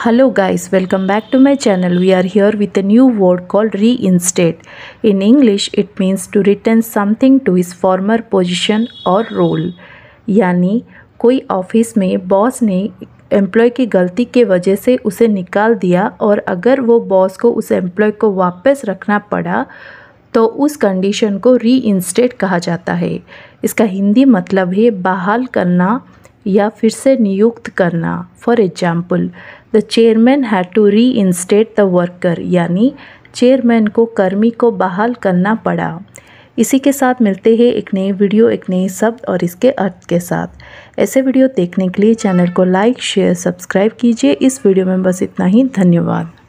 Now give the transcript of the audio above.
Hello guys, welcome back to my channel. We are here with a new word called reinstate. In English, it means to return something to its former position or role. यानी कोई office में boss ने employ की गलती के वजह से उसे निकाल दिया और अगर वो बॉस को उस एम्प्लॉय को वापस रखना पड़ा तो उस कंडीशन को रीइंस्टेट कहा जाता है इसका हिंदी मतलब है बहाल करना या फिर से नियुक्त करना for example the chairman had to reinstate the worker यानी चेयरमैन को कर्मी को बहाल करना पड़ा इसी के साथ मिलते हैं एक नए वीडियो एक नए शब्द और इसके अर्थ के साथ ऐसे वीडियो देखने के लिए चैनल को लाइक शेयर सब्सक्राइब कीजिए इस वीडियो में बस इतना ही धन्यवाद